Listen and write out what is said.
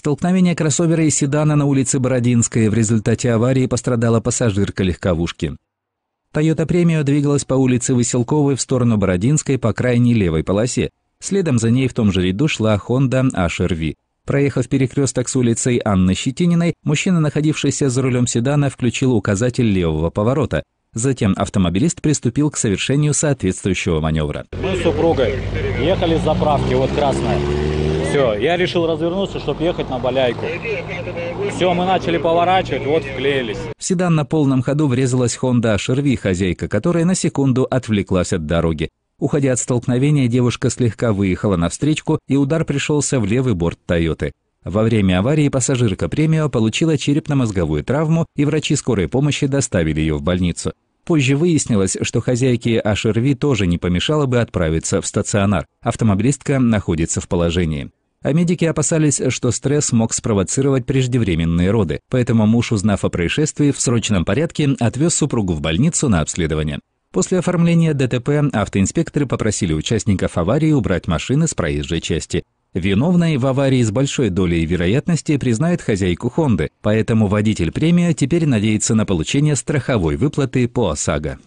Столкновение кроссовера и седана на улице Бородинская. В результате аварии пострадала пассажирка легковушки. Toyota Премио двигалась по улице Василковой в сторону Бородинской по крайней левой полосе. Следом за ней в том же ряду шла Honda HRV. Проехав перекресток с улицей Анны Щетининой, мужчина, находившийся за рулем седана, включил указатель левого поворота. Затем автомобилист приступил к совершению соответствующего маневра. Мы с супругой ехали с заправки, вот красная. Все, я решил развернуться, чтобы ехать на Баляйку. Все, мы начали поворачивать, вот вклеились. В седан на полном ходу врезалась Honda Шерви, хозяйка, которая на секунду отвлеклась от дороги. Уходя от столкновения, девушка слегка выехала навстречку, и удар пришелся в левый борт Тойоты. Во время аварии пассажирка премио получила черепно-мозговую травму, и врачи скорой помощи доставили ее в больницу. Позже выяснилось, что хозяйке Ашерви тоже не помешало бы отправиться в стационар. Автомобилистка находится в положении. А медики опасались, что стресс мог спровоцировать преждевременные роды, поэтому муж, узнав о происшествии, в срочном порядке отвез супругу в больницу на обследование. После оформления ДТП автоинспекторы попросили участников аварии убрать машины с проезжей части. Виновной в аварии с большой долей вероятности признает хозяйку «Хонды», поэтому водитель премия теперь надеется на получение страховой выплаты по ОСАГО.